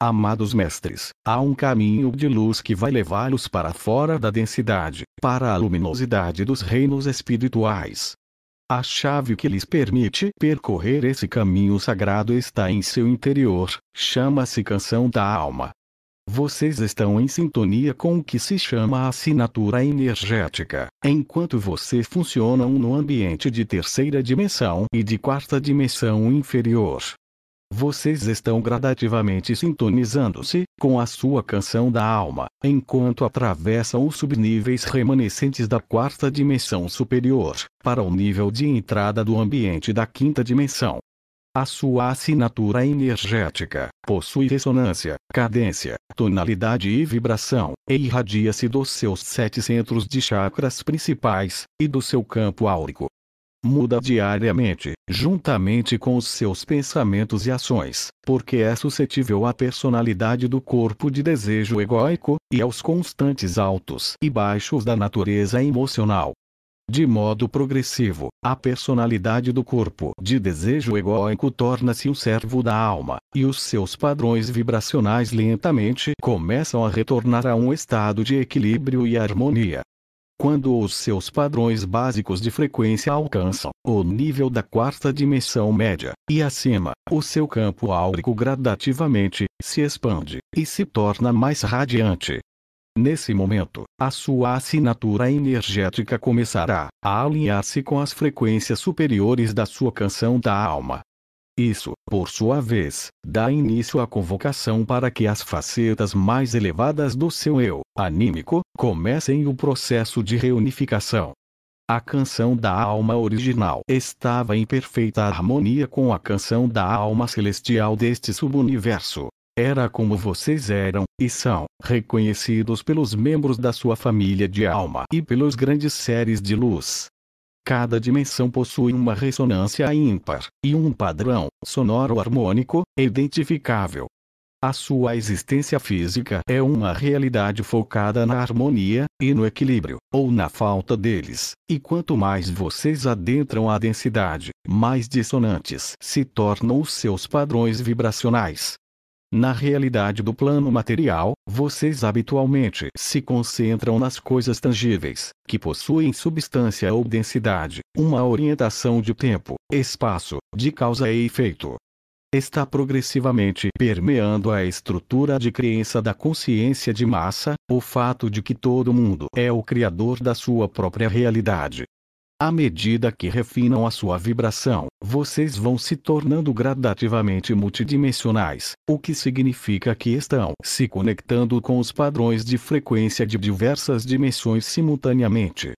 Amados mestres, há um caminho de luz que vai levá-los para fora da densidade, para a luminosidade dos reinos espirituais. A chave que lhes permite percorrer esse caminho sagrado está em seu interior, chama-se Canção da Alma. Vocês estão em sintonia com o que se chama assinatura energética, enquanto vocês funcionam no ambiente de terceira dimensão e de quarta dimensão inferior, vocês estão gradativamente sintonizando-se com a sua canção da alma, enquanto atravessam os subníveis remanescentes da quarta dimensão superior, para o nível de entrada do ambiente da quinta dimensão. A sua assinatura energética possui ressonância, cadência, tonalidade e vibração, e irradia-se dos seus sete centros de chakras principais e do seu campo áurico, muda diariamente, juntamente com os seus pensamentos e ações, porque é suscetível à personalidade do corpo de desejo egóico, e aos constantes altos e baixos da natureza emocional. De modo progressivo, a personalidade do corpo de desejo egóico torna-se um servo da alma, e os seus padrões vibracionais lentamente começam a retornar a um estado de equilíbrio e harmonia quando os seus padrões básicos de frequência alcançam o nível da quarta dimensão média e acima, o seu campo áurico gradativamente se expande e se torna mais radiante. Nesse momento, a sua assinatura energética começará a alinhar-se com as frequências superiores da sua canção da alma, isso, por sua vez, dá início à convocação para que as facetas mais elevadas do seu eu, anímico, comecem o processo de reunificação. A canção da alma original estava em perfeita harmonia com a canção da alma celestial deste subuniverso. Era como vocês eram, e são, reconhecidos pelos membros da sua família de alma e pelos grandes seres de luz. Cada dimensão possui uma ressonância ímpar, e um padrão sonoro harmônico, identificável. A sua existência física é uma realidade focada na harmonia, e no equilíbrio, ou na falta deles, e quanto mais vocês adentram a densidade, mais dissonantes se tornam os seus padrões vibracionais, na realidade do plano material, vocês habitualmente se concentram nas coisas tangíveis, que possuem substância ou densidade, uma orientação de tempo, espaço, de causa e efeito. Está progressivamente permeando a estrutura de crença da consciência de massa, o fato de que todo mundo é o criador da sua própria realidade, à medida que refinam a sua vibração, vocês vão se tornando gradativamente multidimensionais, o que significa que estão se conectando com os padrões de frequência de diversas dimensões simultaneamente.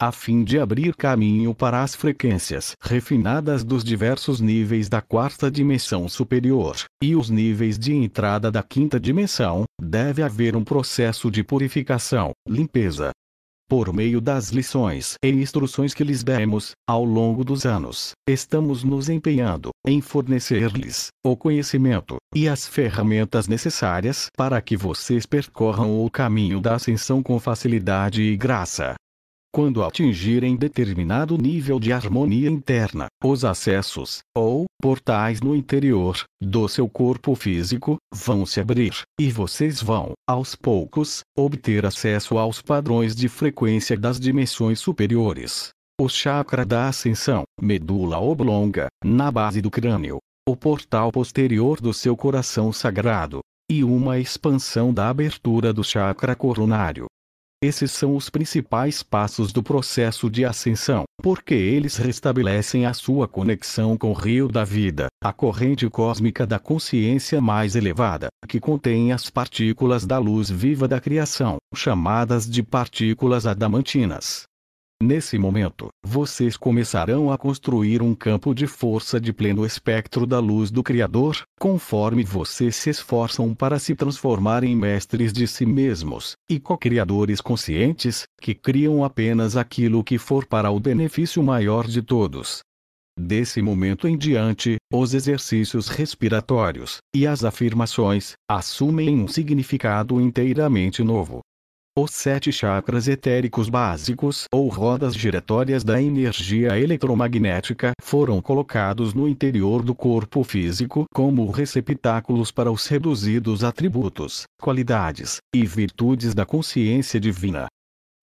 A fim de abrir caminho para as frequências refinadas dos diversos níveis da quarta dimensão superior e os níveis de entrada da quinta dimensão, deve haver um processo de purificação, limpeza, por meio das lições e instruções que lhes demos, ao longo dos anos, estamos nos empenhando em fornecer-lhes o conhecimento e as ferramentas necessárias para que vocês percorram o caminho da ascensão com facilidade e graça, quando atingirem determinado nível de harmonia interna, os acessos, ou portais no interior, do seu corpo físico, vão se abrir, e vocês vão, aos poucos, obter acesso aos padrões de frequência das dimensões superiores. O chakra da ascensão, medula oblonga, na base do crânio, o portal posterior do seu coração sagrado, e uma expansão da abertura do chakra coronário, esses são os principais passos do processo de ascensão, porque eles restabelecem a sua conexão com o rio da vida, a corrente cósmica da consciência mais elevada, que contém as partículas da luz viva da criação, chamadas de partículas adamantinas. Nesse momento, vocês começarão a construir um campo de força de pleno espectro da luz do Criador, conforme vocês se esforçam para se transformarem em mestres de si mesmos, e co-criadores conscientes, que criam apenas aquilo que for para o benefício maior de todos. Desse momento em diante, os exercícios respiratórios e as afirmações assumem um significado inteiramente novo os sete chakras etéricos básicos ou rodas giratórias da energia eletromagnética foram colocados no interior do corpo físico como receptáculos para os reduzidos atributos, qualidades e virtudes da consciência divina.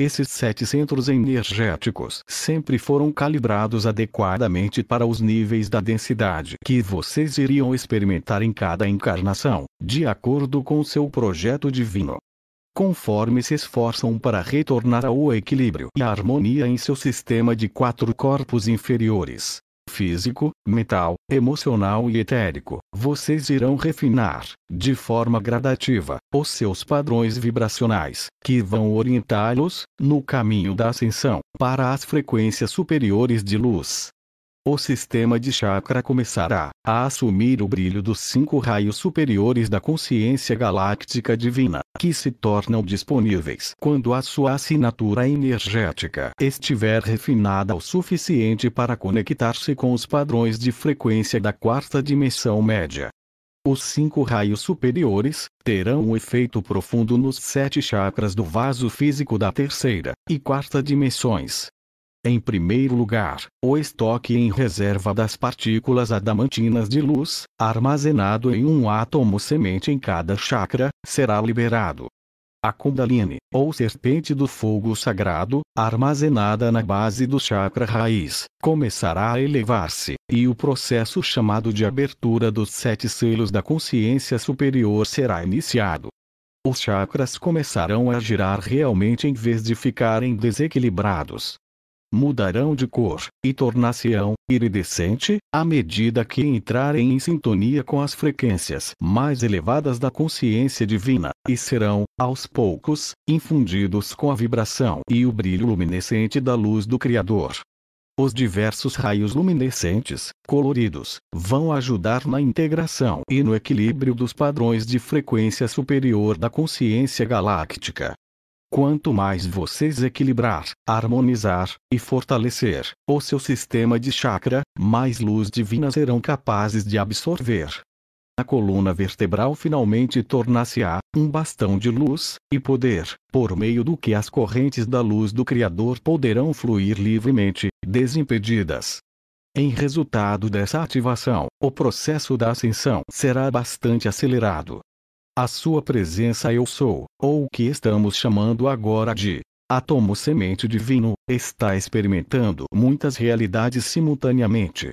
Esses sete centros energéticos sempre foram calibrados adequadamente para os níveis da densidade que vocês iriam experimentar em cada encarnação, de acordo com seu projeto divino conforme se esforçam para retornar ao equilíbrio e à harmonia em seu sistema de quatro corpos inferiores físico, mental, emocional e etérico, vocês irão refinar, de forma gradativa, os seus padrões vibracionais, que vão orientá-los, no caminho da ascensão, para as frequências superiores de luz o sistema de chakra começará a assumir o brilho dos cinco raios superiores da consciência galáctica divina, que se tornam disponíveis quando a sua assinatura energética estiver refinada o suficiente para conectar-se com os padrões de frequência da quarta dimensão média. Os cinco raios superiores terão um efeito profundo nos sete chakras do vaso físico da terceira e quarta dimensões, em primeiro lugar, o estoque em reserva das partículas adamantinas de luz, armazenado em um átomo semente em cada chakra, será liberado. A Kundalini, ou serpente do fogo sagrado, armazenada na base do chakra raiz, começará a elevar-se, e o processo chamado de abertura dos sete selos da consciência superior será iniciado. Os chakras começarão a girar realmente em vez de ficarem desequilibrados mudarão de cor, e tornar-se-ão iridescente, à medida que entrarem em sintonia com as frequências mais elevadas da consciência divina, e serão, aos poucos, infundidos com a vibração e o brilho luminescente da luz do Criador. Os diversos raios luminescentes, coloridos, vão ajudar na integração e no equilíbrio dos padrões de frequência superior da consciência galáctica. Quanto mais vocês equilibrar, harmonizar e fortalecer o seu sistema de chakra, mais luz divina serão capazes de absorver. A coluna vertebral finalmente torna-se-á um bastão de luz e poder, por meio do que as correntes da luz do Criador poderão fluir livremente, desimpedidas. Em resultado dessa ativação, o processo da ascensão será bastante acelerado, a sua presença eu sou, ou o que estamos chamando agora de átomo semente divino, está experimentando muitas realidades simultaneamente.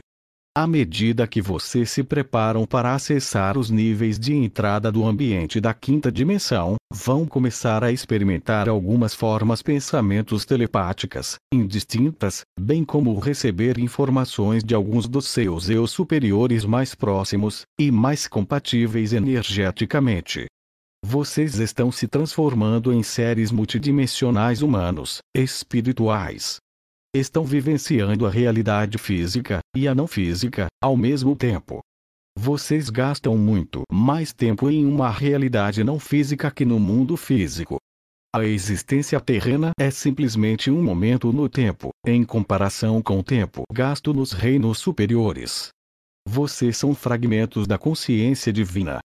À medida que vocês se preparam para acessar os níveis de entrada do ambiente da quinta dimensão, vão começar a experimentar algumas formas pensamentos telepáticas, indistintas, bem como receber informações de alguns dos seus eu superiores mais próximos e mais compatíveis energeticamente. Vocês estão se transformando em seres multidimensionais humanos, espirituais, estão vivenciando a realidade física e a não física ao mesmo tempo. Vocês gastam muito mais tempo em uma realidade não física que no mundo físico. A existência terrena é simplesmente um momento no tempo, em comparação com o tempo gasto nos reinos superiores. Vocês são fragmentos da consciência divina.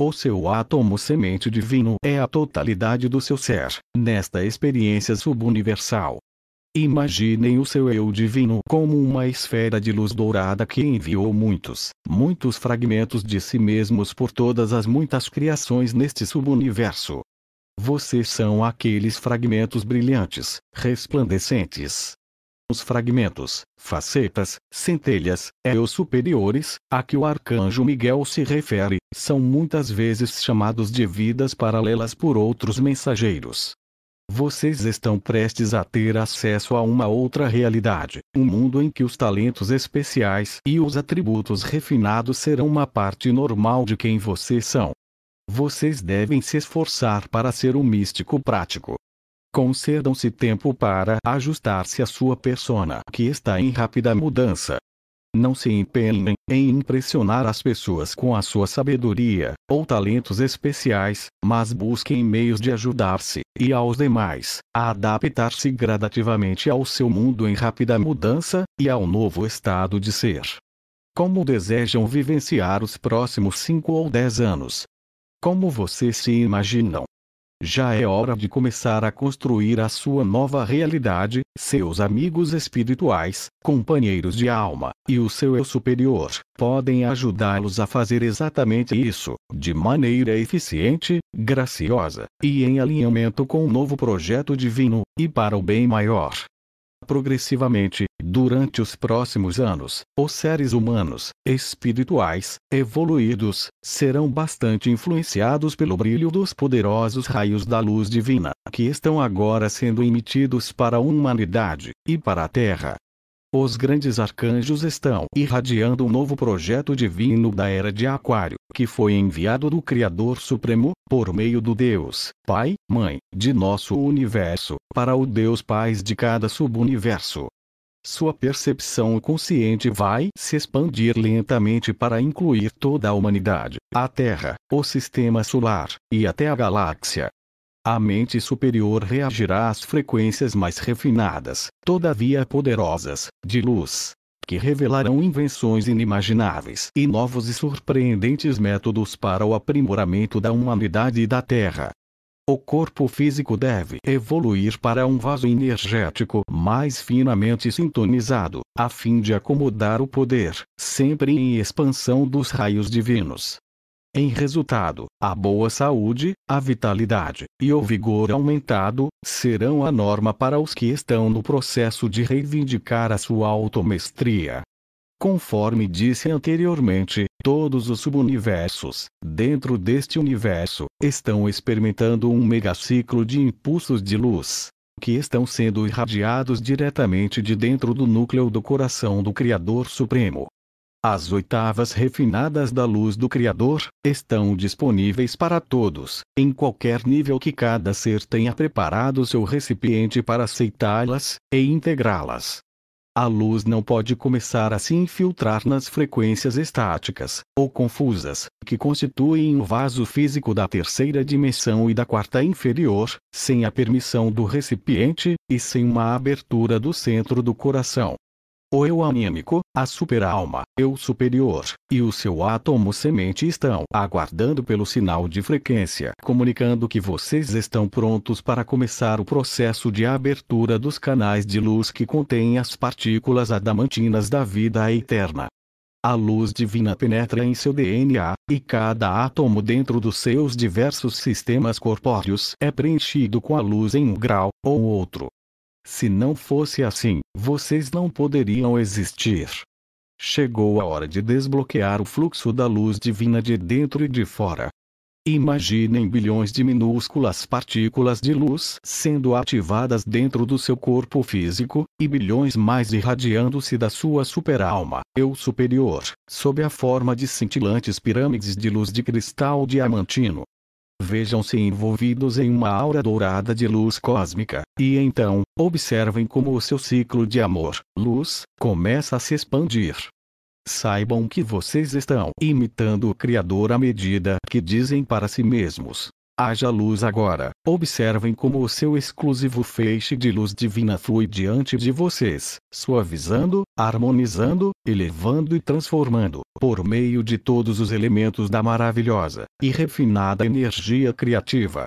O seu átomo semente divino é a totalidade do seu ser, nesta experiência subuniversal. Imaginem o seu eu divino como uma esfera de luz dourada que enviou muitos, muitos fragmentos de si mesmos por todas as muitas criações neste subuniverso. Vocês são aqueles fragmentos brilhantes, resplandecentes. Os fragmentos, facetas, centelhas, eus é superiores, a que o arcanjo Miguel se refere, são muitas vezes chamados de vidas paralelas por outros mensageiros. Vocês estão prestes a ter acesso a uma outra realidade, um mundo em que os talentos especiais e os atributos refinados serão uma parte normal de quem vocês são. Vocês devem se esforçar para ser um místico prático. Concedam-se tempo para ajustar-se à sua persona, que está em rápida mudança. Não se empenhem em impressionar as pessoas com a sua sabedoria ou talentos especiais, mas busquem meios de ajudar-se e aos demais a adaptar-se gradativamente ao seu mundo em rápida mudança e ao novo estado de ser. Como desejam vivenciar os próximos 5 ou 10 anos? Como vocês se imaginam já é hora de começar a construir a sua nova realidade, seus amigos espirituais, companheiros de alma, e o seu eu superior, podem ajudá-los a fazer exatamente isso, de maneira eficiente, graciosa, e em alinhamento com o um novo projeto divino, e para o bem maior. Progressivamente, durante os próximos anos, os seres humanos, espirituais, evoluídos, serão bastante influenciados pelo brilho dos poderosos raios da luz divina, que estão agora sendo emitidos para a humanidade e para a Terra. Os grandes arcanjos estão irradiando um novo projeto divino da Era de Aquário, que foi enviado do Criador Supremo, por meio do Deus, Pai, Mãe, de nosso universo, para o Deus Pais de cada subuniverso, sua percepção consciente vai se expandir lentamente para incluir toda a humanidade, a Terra, o sistema solar e até a galáxia. A mente superior reagirá às frequências mais refinadas, todavia poderosas, de luz, que revelarão invenções inimagináveis e novos e surpreendentes métodos para o aprimoramento da humanidade e da Terra. O corpo físico deve evoluir para um vaso energético mais finamente sintonizado, a fim de acomodar o poder, sempre em expansão dos raios divinos. Em resultado, a boa saúde, a vitalidade e o vigor aumentado serão a norma para os que estão no processo de reivindicar a sua automestria. Conforme disse anteriormente, todos os subuniversos, dentro deste universo, estão experimentando um megaciclo de impulsos de luz, que estão sendo irradiados diretamente de dentro do núcleo do coração do Criador Supremo. As oitavas refinadas da luz do Criador estão disponíveis para todos, em qualquer nível que cada ser tenha preparado seu recipiente para aceitá-las e integrá-las. A luz não pode começar a se infiltrar nas frequências estáticas, ou confusas, que constituem o vaso físico da terceira dimensão e da quarta inferior, sem a permissão do recipiente, e sem uma abertura do centro do coração o eu anímico, a superalma, eu superior, e o seu átomo semente estão aguardando pelo sinal de frequência, comunicando que vocês estão prontos para começar o processo de abertura dos canais de luz que contêm as partículas adamantinas da vida eterna. A luz divina penetra em seu DNA, e cada átomo dentro dos seus diversos sistemas corpóreos é preenchido com a luz em um grau ou outro, se não fosse assim, vocês não poderiam existir. Chegou a hora de desbloquear o fluxo da luz divina de dentro e de fora. Imaginem bilhões de minúsculas partículas de luz sendo ativadas dentro do seu corpo físico, e bilhões mais irradiando-se da sua superalma, eu superior, sob a forma de cintilantes pirâmides de luz de cristal diamantino vejam-se envolvidos em uma aura dourada de luz cósmica, e então, observem como o seu ciclo de amor, luz, começa a se expandir. Saibam que vocês estão imitando o Criador à medida que dizem para si mesmos: Haja luz agora. Observem como o seu exclusivo feixe de luz divina flui diante de vocês, suavizando, harmonizando, elevando e transformando, por meio de todos os elementos da maravilhosa e refinada energia criativa,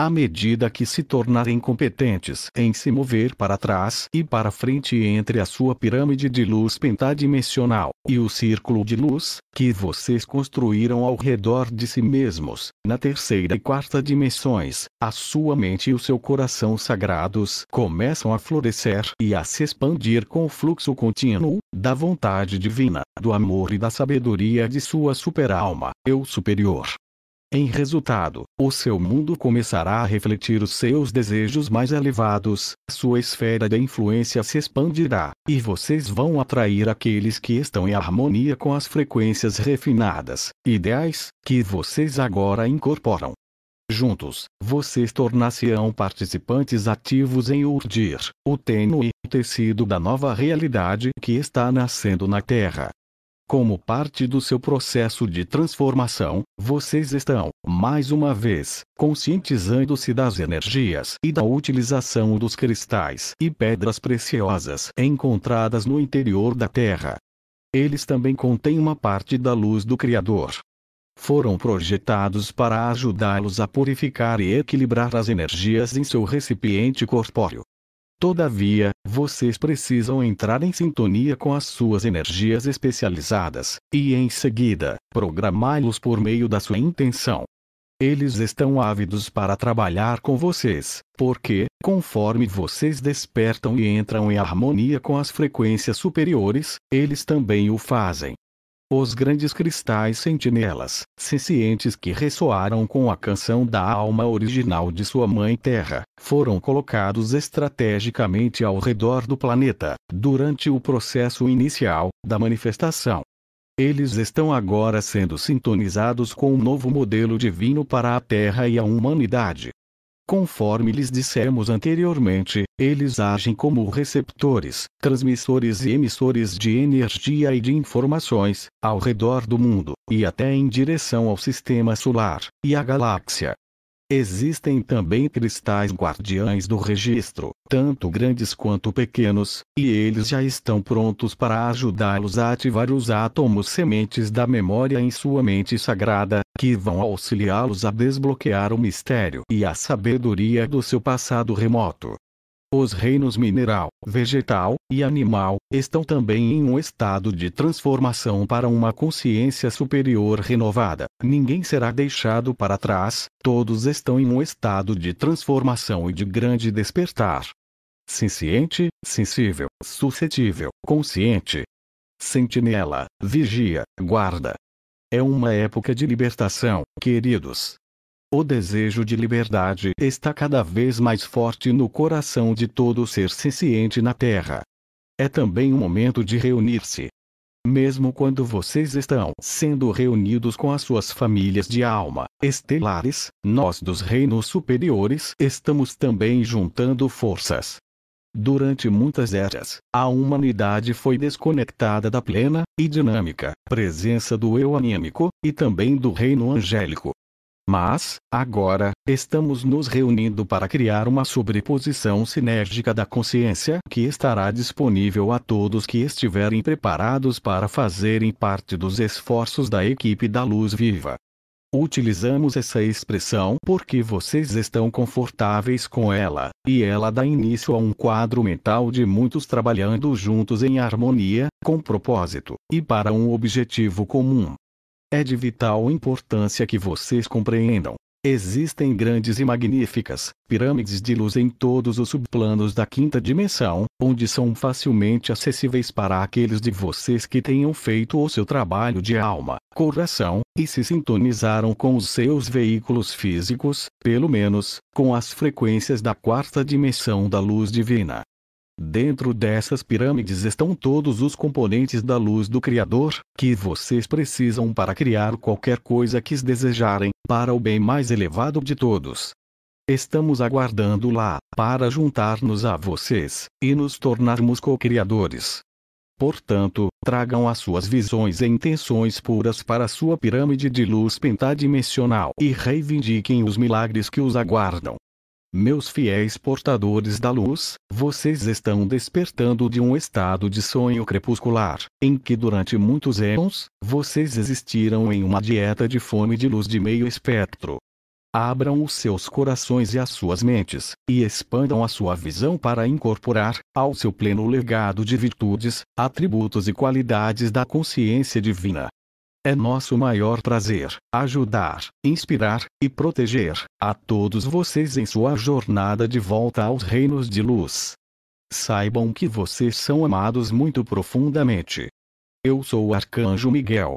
à medida que se tornarem competentes em se mover para trás e para frente entre a sua pirâmide de luz pentadimensional e o círculo de luz que vocês construíram ao redor de si mesmos, na terceira e quarta dimensões, a sua mente e o seu coração sagrados começam a florescer e a se expandir com o fluxo contínuo da vontade divina, do amor e da sabedoria de sua superalma, eu superior. Em resultado, o seu mundo começará a refletir os seus desejos mais elevados, sua esfera de influência se expandirá, e vocês vão atrair aqueles que estão em harmonia com as frequências refinadas, ideais, que vocês agora incorporam. Juntos, vocês tornar-se-ão participantes ativos em urdir o tênue tecido da nova realidade que está nascendo na Terra. Como parte do seu processo de transformação, vocês estão, mais uma vez, conscientizando-se das energias e da utilização dos cristais e pedras preciosas encontradas no interior da Terra. Eles também contêm uma parte da luz do Criador. Foram projetados para ajudá-los a purificar e equilibrar as energias em seu recipiente corpóreo. Todavia, vocês precisam entrar em sintonia com as suas energias especializadas, e em seguida, programá-los por meio da sua intenção. Eles estão ávidos para trabalhar com vocês, porque, conforme vocês despertam e entram em harmonia com as frequências superiores, eles também o fazem os grandes cristais sentinelas, cientes que ressoaram com a canção da alma original de sua mãe Terra, foram colocados estrategicamente ao redor do planeta, durante o processo inicial da manifestação. Eles estão agora sendo sintonizados com um novo modelo divino para a Terra e a humanidade. Conforme lhes dissemos anteriormente, eles agem como receptores, transmissores e emissores de energia e de informações, ao redor do mundo, e até em direção ao sistema solar, e à galáxia. Existem também cristais guardiães do registro, tanto grandes quanto pequenos, e eles já estão prontos para ajudá-los a ativar os átomos sementes da memória em sua mente sagrada, que vão auxiliá-los a desbloquear o mistério e a sabedoria do seu passado remoto. Os reinos mineral, vegetal e animal estão também em um estado de transformação para uma consciência superior renovada. Ninguém será deixado para trás, todos estão em um estado de transformação e de grande despertar. Cinciente, sensível, suscetível, consciente. Sentinela, vigia, guarda. É uma época de libertação, queridos. O desejo de liberdade está cada vez mais forte no coração de todo ser senciente na Terra. É também um momento de reunir-se. Mesmo quando vocês estão sendo reunidos com as suas famílias de alma estelares, nós dos reinos superiores estamos também juntando forças. Durante muitas eras, a humanidade foi desconectada da plena e dinâmica presença do eu anímico e também do reino angélico. Mas, agora, estamos nos reunindo para criar uma sobreposição sinérgica da consciência que estará disponível a todos que estiverem preparados para fazerem parte dos esforços da equipe da luz viva. Utilizamos essa expressão porque vocês estão confortáveis com ela, e ela dá início a um quadro mental de muitos trabalhando juntos em harmonia, com propósito, e para um objetivo comum. É de vital importância que vocês compreendam. Existem grandes e magníficas pirâmides de luz em todos os subplanos da quinta dimensão, onde são facilmente acessíveis para aqueles de vocês que tenham feito o seu trabalho de alma, coração, e se sintonizaram com os seus veículos físicos, pelo menos, com as frequências da quarta dimensão da luz divina. Dentro dessas pirâmides estão todos os componentes da luz do Criador, que vocês precisam para criar qualquer coisa que desejarem, para o bem mais elevado de todos. Estamos aguardando lá, para juntar-nos a vocês, e nos tornarmos co-criadores. Portanto, tragam as suas visões e intenções puras para sua pirâmide de luz pentadimensional e reivindiquem os milagres que os aguardam. Meus fiéis portadores da luz, vocês estão despertando de um estado de sonho crepuscular, em que durante muitos anos vocês existiram em uma dieta de fome de luz de meio espectro. Abram os seus corações e as suas mentes, e expandam a sua visão para incorporar, ao seu pleno legado de virtudes, atributos e qualidades da consciência divina, é nosso maior prazer ajudar, inspirar e proteger a todos vocês em sua jornada de volta aos reinos de luz. Saibam que vocês são amados muito profundamente. Eu sou o Arcanjo Miguel,